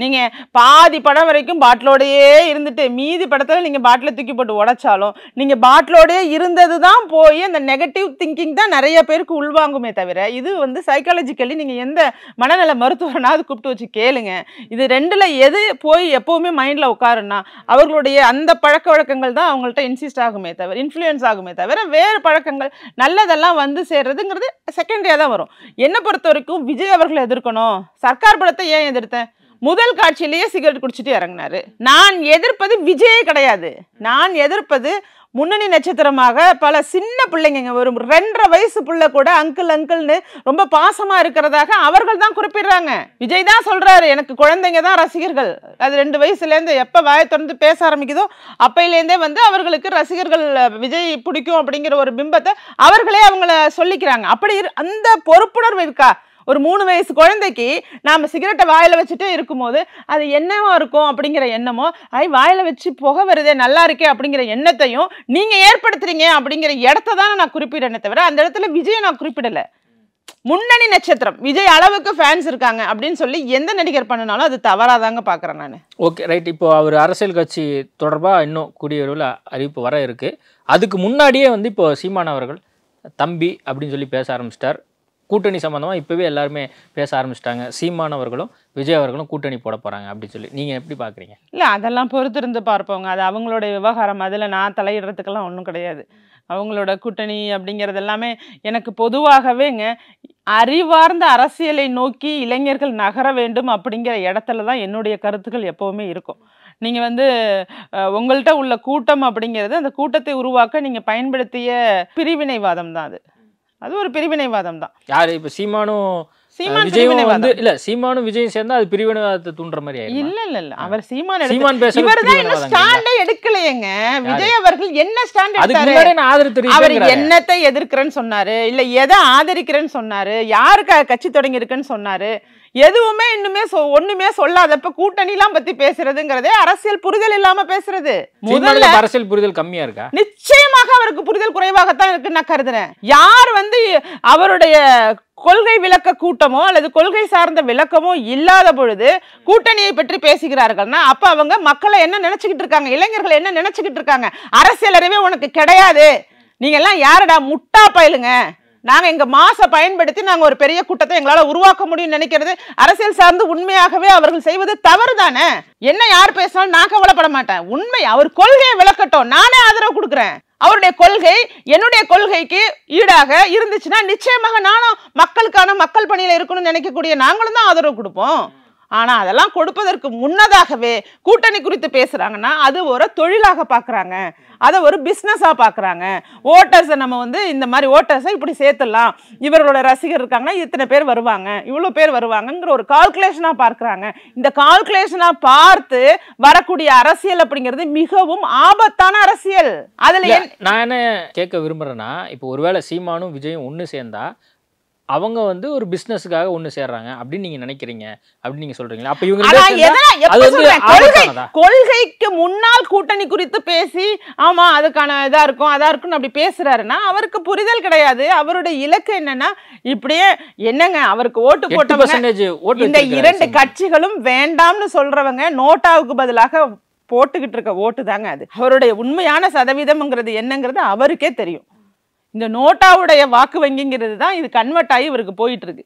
நீங்கள் பாதி படம் வரைக்கும் பாட்டிலோடையே இருந்துட்டு மீதி படத்தில் நீங்கள் பாட்டில் தூக்கி போட்டு உடைச்சாலும் நீங்கள் பாட்டிலோடையே இருந்தது தான் போய் அந்த நெகட்டிவ் திங்கிங் தான் நிறைய பேருக்கு உள்வாங்குமே தவிர இது வந்து சைக்காலஜிக்கலி நீங்கள் எந்த மனநல மருத்துவனாவது கூப்பிட்டு வச்சு கேளுங்க இது ரெண்டில் எது போய் எப்போவுமே மைண்டில் உட்காருன்னா அவர்களுடைய அந்த பழக்க வழக்கங்கள் தான் அவங்கள்ட்ட இன்சிஸ்ட் ஆகுமே தவிர இன்ஃப்ளூயன்ஸ் ஆகுமே தவிர வேறு பழக்கங்கள் நல்லதெல்லாம் வந்து சேர்றதுங்கிறது செகண்டரியாக தான் வரும் என்னை பொறுத்த வரைக்கும் விஜய் அவர்களை எதிர்க்கணும் சர்க்கார் படத்தை ஏன் எதிர்த்தேன் முதல் காட்சியிலேயே சிகரெட் குடிச்சிட்டு இறங்கினாரு நான் எதிர்ப்பது விஜயே கிடையாது நான் எதிர்ப்பது முன்னணி நட்சத்திரமாக பல சின்ன பிள்ளைங்க ஒரு ரெண்டரை வயசு பிள்ளை கூட அங்கிள் அங்கிள்னு ரொம்ப பாசமாக இருக்கிறதாக அவர்கள் தான் குறிப்பிடுறாங்க விஜய் தான் சொல்கிறாரு எனக்கு குழந்தைங்க தான் ரசிகர்கள் அது ரெண்டு வயசுலேருந்து எப்போ வாயை தொடர்ந்து பேச ஆரம்பிக்குதோ அப்பையிலேருந்தே வந்து அவர்களுக்கு ரசிகர்கள் விஜய் பிடிக்கும் அப்படிங்கிற ஒரு பிம்பத்தை அவர்களே அவங்கள சொல்லிக்கிறாங்க அப்படி அந்த பொறுப்புணர்வு இருக்கா ஒரு மூணு வயசு குழந்தைக்கு நாம் சிகரெட்டை வாயில் வச்சுட்டே இருக்கும்போது அது என்னவோ இருக்கும் அப்படிங்கிற எண்ணமோ ஐ வாயில் வச்சு புகை வருதே நல்லா இருக்கே அப்படிங்கிற எண்ணத்தையும் நீங்கள் ஏற்படுத்துறீங்க அப்படிங்கிற இடத்த தான் நான் குறிப்பிடனே தவிர அந்த இடத்துல விஜயை நான் குறிப்பிடலை முன்னணி நட்சத்திரம் விஜய் அளவுக்கு ஃபேன்ஸ் இருக்காங்க அப்படின்னு சொல்லி எந்த நடிகர் பண்ணினாலும் அது தவறாக தாங்க பார்க்குறேன் நான் ஓகே ரைட் இப்போ அவர் அரசியல் கட்சி தொடர்பாக இன்னும் கூடிய அறிவிப்பு வர இருக்குது அதுக்கு முன்னாடியே வந்து இப்போ சீமானவர்கள் அவர்கள் தம்பி அப்படின்னு சொல்லி பேச ஆரம்பிச்சிட்டார் கூட்டணி சம்மந்தமாக இப்போவே எல்லாருமே பேச ஆரம்பிச்சிட்டாங்க சீமானவர்களும் விஜய் அவர்களும் கூட்டணி போட போகிறாங்க அப்படின்னு சொல்லி நீங்கள் எப்படி பார்க்குறீங்க இல்லை அதெல்லாம் பொறுத்திருந்து பார்ப்போங்க அது அவங்களோட விவகாரம் அதில் நான் தலையிடுறதுக்கெல்லாம் ஒன்றும் கிடையாது அவங்களோட கூட்டணி அப்படிங்கிறது எல்லாமே எனக்கு பொதுவாகவேங்க அறிவார்ந்த அரசியலை நோக்கி இளைஞர்கள் நகர வேண்டும் அப்படிங்கிற இடத்துல தான் என்னுடைய கருத்துக்கள் எப்போவுமே இருக்கும் நீங்கள் வந்து உங்கள்கிட்ட உள்ள கூட்டம் அப்படிங்கிறது அந்த கூட்டத்தை உருவாக்க நீங்கள் பயன்படுத்திய பிரிவினைவாதம் தான் அது அது ஒரு பிரிவினைவாதம் தான் யார் இப்போ சீமானும் இல்ல சீமானும் சேர்ந்தா அது பிரிவினைவாதத்தை தூண்டுற மாதிரி இல்ல இல்ல இல்ல அவர் என்ன எடுக்கலையேங்க விஜய் அவர்கள் என்ன ஸ்டாண்ட் ஆதரவு தெரியும் என்னத்தை எதிர்க்கிறேன்னு சொன்னாரு இல்ல எதை ஆதரிக்கிறேன்னு சொன்னாரு யாருக்கு கட்சி தொடங்கி இருக்குன்னு சொன்னாரு எதுவுமே இன்னுமே ஒண்ணுமே சொல்லாதப்ப கூட்டணிலாம் பத்தி பேசுறதுங்கிறதே அரசியல் புரிதல் இல்லாம பேசுறது முதல்ல அரசியல் புரிதல் கம்மியா இருக்கா நிச்சயமாக அவருக்கு புரிதல் குறைவாகத்தான் இருக்குன்னு நான் கருதுறேன் யார் வந்து அவருடைய கொள்கை விளக்க கூட்டமோ அல்லது கொள்கை சார்ந்த விளக்கமோ இல்லாத பொழுது கூட்டணியை பற்றி பேசுகிறார்கள்னா அப்ப அவங்க மக்களை என்ன நினைச்சுக்கிட்டு இருக்காங்க இளைஞர்கள் என்ன நினைச்சுக்கிட்டு இருக்காங்க அரசியல் அறிவே உனக்கு கிடையாது நீங்க எல்லாம் யாரடா முட்டா பயிலுங்க நாங்கள் எங்கள் மாசை பயன்படுத்தி நாங்கள் ஒரு பெரிய கூட்டத்தை எங்களால் உருவாக்க முடியும்னு நினைக்கிறது அரசியல் சார்ந்து உண்மையாகவே அவர்கள் செய்வது தவறு தானே என்ன யார் பேசினாலும் நான் கவலைப்பட மாட்டேன் உண்மை அவர் கொள்கையை விளக்கட்டும் நானே ஆதரவு கொடுக்குறேன் அவருடைய கொள்கை என்னுடைய கொள்கைக்கு ஈடாக இருந்துச்சுன்னா நிச்சயமாக நானும் மக்களுக்கான மக்கள் பணியில் இருக்கணும்னு நினைக்கக்கூடிய நாங்களும் தான் ஆதரவு கொடுப்போம் ஆனால் அதெல்லாம் கொடுப்பதற்கு முன்னதாகவே கூட்டணி குறித்து பேசுகிறாங்கன்னா அது ஒரு தொழிலாக பார்க்குறாங்க அதை ஒரு பிஸ்னஸாக பார்க்குறாங்க ஓட்டர்ஸை நம்ம வந்து இந்த மாதிரி ஓட்டர்ஸை இப்படி சேர்த்துடலாம் இவரோட ரசிகர் இருக்காங்கன்னா இத்தனை பேர் வருவாங்க இவ்வளோ பேர் வருவாங்கங்கிற ஒரு கால்குலேஷனாக பார்க்குறாங்க இந்த கால்குலேஷனாக பார்த்து வரக்கூடிய அரசியல் அப்படிங்கிறது மிகவும் ஆபத்தான அரசியல் அதில் நான் என்ன கேட்க விரும்புகிறேன்னா இப்போ ஒருவேளை சீமானும் விஜயும் ஒன்று சேர்ந்தா அவங்க வந்து ஒரு பிசினஸுக்காக ஒன்று சேர்றாங்க அப்படின்னு நீங்க நினைக்கிறீங்க அப்படின்னு நீங்க சொல்றீங்களா அப்ப இவங்க கொள்கைக்கு முன்னால் கூட்டணி குறித்து பேசி ஆமா அதுக்கான இதா இருக்கும் அதா இருக்கும்னு அப்படி பேசுறாருன்னா அவருக்கு புரிதல் கிடையாது அவருடைய இலக்கு என்னன்னா இப்படியே என்னங்க அவருக்கு ஓட்டு போட்டவங்க இந்த இரண்டு கட்சிகளும் வேண்டாம்னு சொல்றவங்க நோட்டாவுக்கு பதிலாக போட்டுக்கிட்டு இருக்க ஓட்டு தாங்க அது அவருடைய உண்மையான சதவீதம்ங்கிறது என்னங்கிறது அவருக்கே தெரியும் இந்த நோட்டாவுடைய வாக்கு வங்கிங்கிறது தான் இது கன்வெர்ட் ஆகி இவருக்கு போயிட்டுருக்கு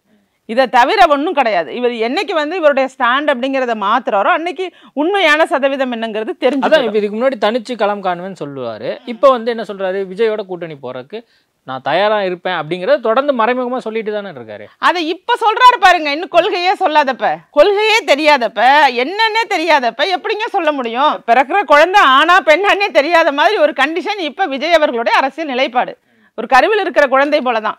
இதை தவிர ஒன்றும் கிடையாது இவர் என்னைக்கு வந்து இவருடைய ஸ்டாண்ட் அப்படிங்கிறத மாத்துறாரோ அன்னைக்கு உண்மையான சதவீதம் என்னங்கிறது தெரிஞ்சு இதுக்கு முன்னாடி தனிச்சு களம் காணுவேன்னு சொல்லுவார் இப்போ வந்து என்ன சொல்கிறாரு விஜயோட கூட்டணி போகிறதுக்கு நான் தயாராக இருப்பேன் அப்படிங்கிறத தொடர்ந்து மறைமுகமாக சொல்லிட்டு தானே இருக்காரு அதை இப்போ சொல்கிறாரு பாருங்க இன்னும் கொள்கையே சொல்லாதப்ப கொள்கையே தெரியாதப்ப என்னன்னே தெரியாதப்ப எப்படிங்க சொல்ல முடியும் பிறக்கிற குழந்தை ஆனா பெண்ணானே தெரியாத மாதிரி ஒரு கண்டிஷன் இப்போ விஜய் அவர்களுடைய அரசியல் நிலைப்பாடு ஒரு கருவில் இருக்கிற குழந்தை போல தான்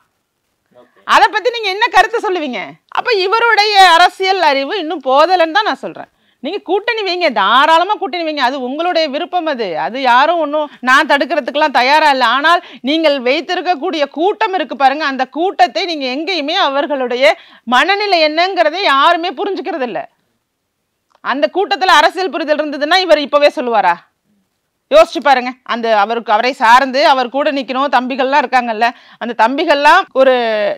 அதை பற்றி நீங்கள் என்ன கருத்தை சொல்லுவீங்க அப்போ இவருடைய அரசியல் அறிவு இன்னும் போதலைன்னு தான் நான் சொல்கிறேன் நீங்கள் கூட்டணி வைங்க தாராளமாக கூட்டணி வைங்க அது உங்களுடைய விருப்பம் அது அது யாரும் ஒன்றும் நான் தடுக்கிறதுக்கெல்லாம் தயாராக இல்லை ஆனால் நீங்கள் வைத்திருக்கக்கூடிய கூட்டம் இருக்குது பாருங்கள் அந்த கூட்டத்தை நீங்கள் எங்கேயுமே அவர்களுடைய மனநிலை என்னங்கிறதை யாருமே புரிஞ்சுக்கிறது இல்லை அந்த கூட்டத்தில் அரசியல் புரிதல் இருந்ததுன்னா இவர் இப்போவே சொல்லுவாரா யோசிச்சு பாருங்க அந்த அவருக்கு அவரை சார்ந்து அவர் கூட நிற்கணும் தம்பிகள்லாம் இருக்காங்கல்ல அந்த தம்பிகள்லாம் ஒரு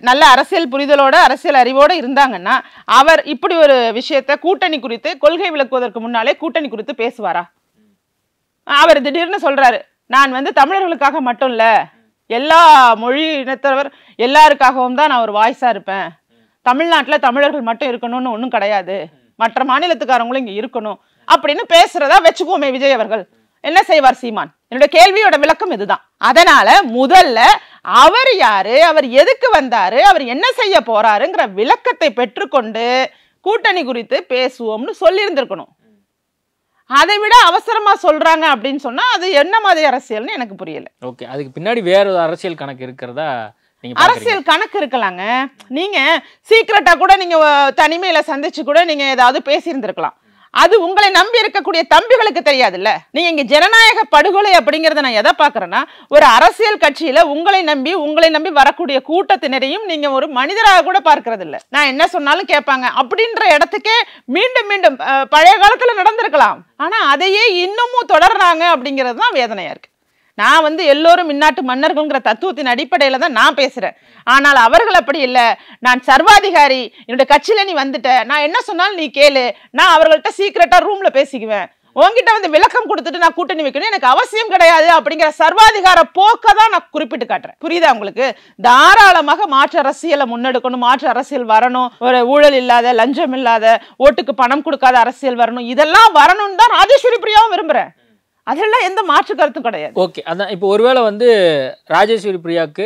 நல்ல அரசியல் புரிதலோட அரசியல் அறிவோடு இருந்தாங்கன்னா அவர் இப்படி ஒரு விஷயத்த கூட்டணி குறித்து கொள்கை விளக்குவதற்கு முன்னாலே கூட்டணி குறித்து பேசுவாரா அவர் திடீர்னு சொல்றாரு நான் வந்து தமிழர்களுக்காக மட்டும் இல்லை எல்லா மொழி இனத்தவர் எல்லாருக்காகவும் தான் நான் ஒரு வாய்ஸாக இருப்பேன் தமிழ்நாட்டில் தமிழர்கள் மட்டும் இருக்கணும்னு ஒன்றும் கிடையாது மற்ற மாநிலத்துக்காரங்களும் இங்கே இருக்கணும் அப்படின்னு பேசுறதா வச்சுக்குவோமே விஜய் அவர்கள் என்ன செய்வார் சீமான் என்னுடைய கேள்வியோட விளக்கம் இதுதான் அதனால முதல்ல அவர் யாரு அவர் எதுக்கு வந்தாரு அவர் என்ன செய்ய போறாருங்கிற விளக்கத்தை பெற்றுக்கொண்டு கூட்டணி குறித்து பேசுவோம்னு சொல்லியிருந்திருக்கணும் அதை விட அவசரமா சொல்றாங்க அப்படின்னு சொன்னா அது என்ன மாதிரி அரசியல்னு எனக்கு புரியல ஓகே அதுக்கு பின்னாடி வேற ஒரு அரசியல் கணக்கு இருக்கிறதா அரசியல் கணக்கு இருக்கலாங்க நீங்க சீக்கிரட்டா கூட நீங்க தனிமையில சந்திச்சு கூட நீங்க ஏதாவது பேசியிருந்திருக்கலாம் அது உங்களை நம்பி இருக்கக்கூடிய தம்பிகளுக்கு தெரியாதுல்ல நீங்க இங்க ஜனநாயக படுகொலை அப்படிங்கறத நான் எதை பாக்குறேன்னா ஒரு அரசியல் கட்சியில உங்களை நம்பி உங்களை நம்பி வரக்கூடிய கூட்டத்தினரையும் நீங்க ஒரு மனிதராக கூட பார்க்கறது இல்ல நான் என்ன சொன்னாலும் கேட்பாங்க அப்படின்ற இடத்துக்கே மீண்டும் மீண்டும் பழைய காலத்துல நடந்திருக்கலாம் ஆனா அதையே இன்னமும் தொடர்றாங்க அப்படிங்கிறது தான் வேதனையா இருக்கு நான் வந்து எல்லோரும் இந்நாட்டு மன்னர்கள்ங்கிற தத்துவத்தின் அடிப்படையில் தான் நான் பேசுகிறேன் ஆனால் அவர்கள் அப்படி இல்லை நான் சர்வாதிகாரி என்னுடைய கட்சியில் நீ வந்துட்ட நான் என்ன சொன்னாலும் நீ கேளு நான் அவர்கள்ட்ட சீக்கிரட்டாக ரூமில் பேசிக்குவேன் உங்ககிட்ட வந்து விளக்கம் கொடுத்துட்டு நான் கூட்டணி வைக்கணும் எனக்கு அவசியம் கிடையாது அப்படிங்கிற சர்வாதிகார போக்கை தான் நான் குறிப்பிட்டு காட்டுறேன் புரியுதா உங்களுக்கு தாராளமாக மாற்று அரசியலை முன்னெடுக்கணும் மாற்று அரசியல் வரணும் ஒரு ஊழல் இல்லாத லஞ்சம் இல்லாத ஓட்டுக்கு பணம் கொடுக்காத அரசியல் வரணும் இதெல்லாம் வரணும்னு தான் ராஜேஸ்வரி பிரியாவும் விரும்புகிறேன் அதெல்லாம் எந்த மாற்று கருத்தும் கிடையாது ஓகே அதான் இப்போ ஒருவேளை வந்து ராஜேஸ்வரி பிரியாவுக்கு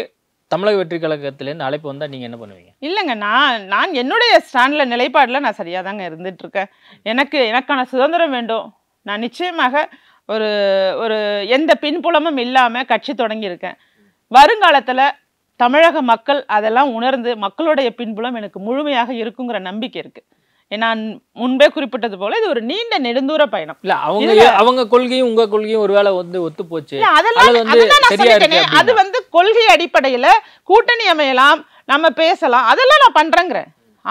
தமிழக வெற்றி கழகத்திலேருந்து அழைப்பு வந்தால் நீங்கள் என்ன பண்ணுவீங்க இல்லைங்க நான் நான் என்னுடைய ஸ்டாண்டில் நிலைப்பாடில் நான் சரியாக தாங்க இருந்துகிட்ருக்கேன் எனக்கு எனக்கான சுதந்திரம் வேண்டும் நான் நிச்சயமாக ஒரு ஒரு எந்த பின்புலமும் இல்லாமல் கட்சி தொடங்கியிருக்கேன் வருங்காலத்தில் தமிழக மக்கள் அதெல்லாம் உணர்ந்து மக்களுடைய பின்புலம் எனக்கு முழுமையாக இருக்குங்கிற நம்பிக்கை இருக்குது நான் முன்பே குறிப்பிட்டது போல இது ஒரு நீண்ட நெடுந்தூர பயணம் இல்ல அவங்க அவங்க கொள்கையும் உங்க கொள்கையும் ஒருவேளை வந்து ஒத்து போச்சு அதெல்லாம் அது வந்து கொள்கை அடிப்படையில கூட்டணி அமையலாம் நம்ம பேசலாம் அதெல்லாம் நான் பண்றேங்கிறேன்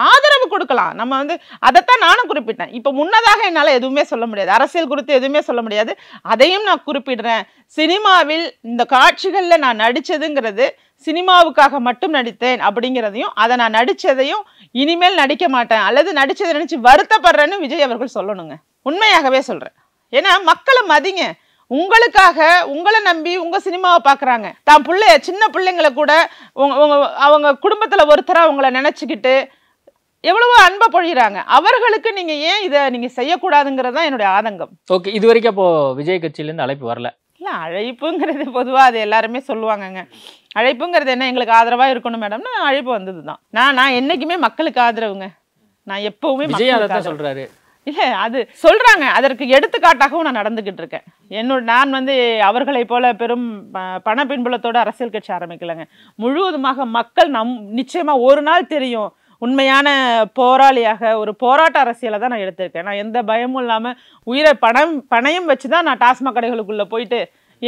ஆதரவு கொடுக்கலாம் நம்ம வந்து அதைத்தான் நானும் குறிப்பிட்டேன் இப்போ முன்னதாக என்னால் எதுவுமே சொல்ல முடியாது அரசியல் குறித்து எதுவுமே சொல்ல முடியாது அதையும் நான் குறிப்பிடுறேன் சினிமாவில் இந்த காட்சிகளில் நான் நடித்ததுங்கிறது சினிமாவுக்காக மட்டும் நடித்தேன் அப்படிங்கிறதையும் அதை நான் நடித்ததையும் இனிமேல் நடிக்க மாட்டேன் அல்லது நடித்ததை நினச்சி வருத்தப்படுறேன்னு விஜய் அவர்கள் சொல்லணுங்க உண்மையாகவே சொல்கிறேன் ஏன்னா மக்களை மதிங்க உங்களுக்காக உங்களை நம்பி உங்கள் சினிமாவை பார்க்குறாங்க தான் பிள்ளைய சின்ன பிள்ளைங்களை கூட உங்க அவங்க குடும்பத்தில் ஒருத்தராக அவங்கள நினச்சிக்கிட்டு எவ்வளவோ அன்பை பொழிகிறாங்க அவர்களுக்கு நீங்க ஏன் இதை நீங்க செய்யக்கூடாதுங்கிறது தான் என்னுடைய ஆதங்கம் ஓகே இது வரைக்கும் அப்போ விஜய் கட்சியிலேருந்து அழைப்பு வரல இல்லை அழைப்புங்கிறது பொதுவாக அது எல்லாருமே சொல்லுவாங்கங்க அழைப்புங்கிறது என்ன எங்களுக்கு ஆதரவாக இருக்கணும் மேடம்னா அழைப்பு வந்தது தான் நான் நான் என்னைக்குமே மக்களுக்கு ஆதரவுங்க நான் எப்பவுமே சொல்றாரு சொல்கிறாரு இல்லை அது சொல்கிறாங்க அதற்கு எடுத்துக்காட்டாகவும் நான் நடந்துக்கிட்டு இருக்கேன் என்னோட நான் வந்து அவர்களை போல பெரும் பண பின்புலத்தோடு அரசியல் கட்சி ஆரம்பிக்கலைங்க முழுவதுமாக மக்கள் நம் நிச்சயமாக ஒரு நாள் தெரியும் உண்மையான போராளியாக ஒரு போராட்ட அரசியலை தான் நான் எடுத்திருக்கேன் நான் எந்த பயமும் இல்லாமல் உயிரை பணம் பணையும் வச்சு தான் நான் டாஸ்மாக் கடைகளுக்குள்ளே போயிட்டு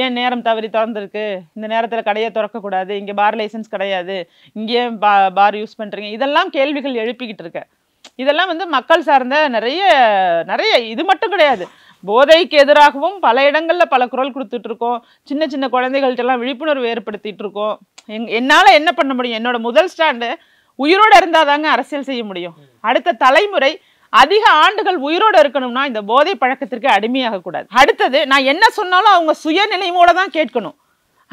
ஏன் நேரம் தவறி திறந்துருக்கு இந்த நேரத்தில் கடையை திறக்கக்கூடாது இங்கே பார் லைசன்ஸ் கிடையாது இங்கேயே பா பார் யூஸ் பண்ணுறீங்க இதெல்லாம் கேள்விகள் எழுப்பிக்கிட்டு இருக்கேன் இதெல்லாம் வந்து மக்கள் சார்ந்த நிறைய நிறைய இது மட்டும் கிடையாது போதைக்கு எதிராகவும் பல இடங்களில் பல குரல் கொடுத்துட்ருக்கோம் சின்ன சின்ன குழந்தைகள்கிட்டலாம் விழிப்புணர்வு ஏற்படுத்திகிட்டு இருக்கோம் எங் என்னால் என்ன பண்ண முடியும் என்னோடய முதல் ஸ்டாண்டு உயிரோடு இருந்தால் தாங்க அரசியல் செய்ய முடியும் அடுத்த தலைமுறை அதிக ஆண்டுகள் உயிரோடு இருக்கணும்னா இந்த போதை பழக்கத்திற்கு அடிமையாக கூடாது அடுத்தது நான் என்ன சொன்னாலும் அவங்க சுயநிலையோட தான் கேட்கணும்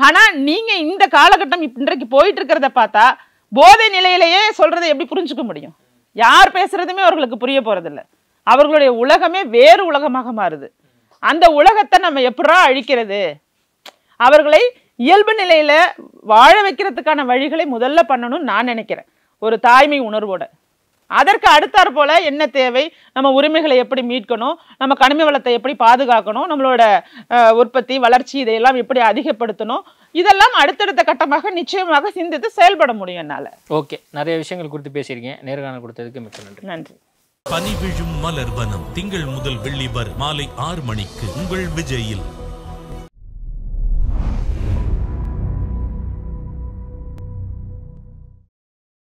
ஆனால் நீங்கள் இந்த காலகட்டம் இன்றைக்கு போயிட்டு இருக்கிறத பார்த்தா போதை நிலையிலேயே சொல்கிறத எப்படி புரிஞ்சுக்க முடியும் யார் பேசுகிறதுமே அவர்களுக்கு புரிய போகிறதில்ல அவர்களுடைய உலகமே வேறு உலகமாக மாறுது அந்த உலகத்தை நம்ம எப்படா அழிக்கிறது அவர்களை இயல்பு நிலையில் வாழ வைக்கிறதுக்கான வழிகளை முதல்ல பண்ணணும்னு நான் நினைக்கிறேன் ஒரு தாய்மை உணர்வோட அதற்கு அடுத்தாற் போல் என்ன தேவை நம்ம உரிமைகளை எப்படி மீட்கணும் நம்ம கனிம வளத்தை எப்படி பாதுகாக்கணும் நம்மளோட உற்பத்தி வளர்ச்சி இதையெல்லாம் எப்படி அதிகப்படுத்தணும் இதெல்லாம் அடுத்தடுத்த கட்டமாக நிச்சயமாக சிந்தித்து செயல்பட முடியும் என்னால் ஓகே நிறைய விஷயங்கள் குறித்து பேசியிருக்கேன் நேர்காணல் கொடுத்ததுக்கு மிக்க நன்றி நன்றி பனி விழும் மலர் வனம் திங்கள் முதல் வெள்ளி வரை மாலை ஆறு மணிக்கு உங்கள் விஜயில்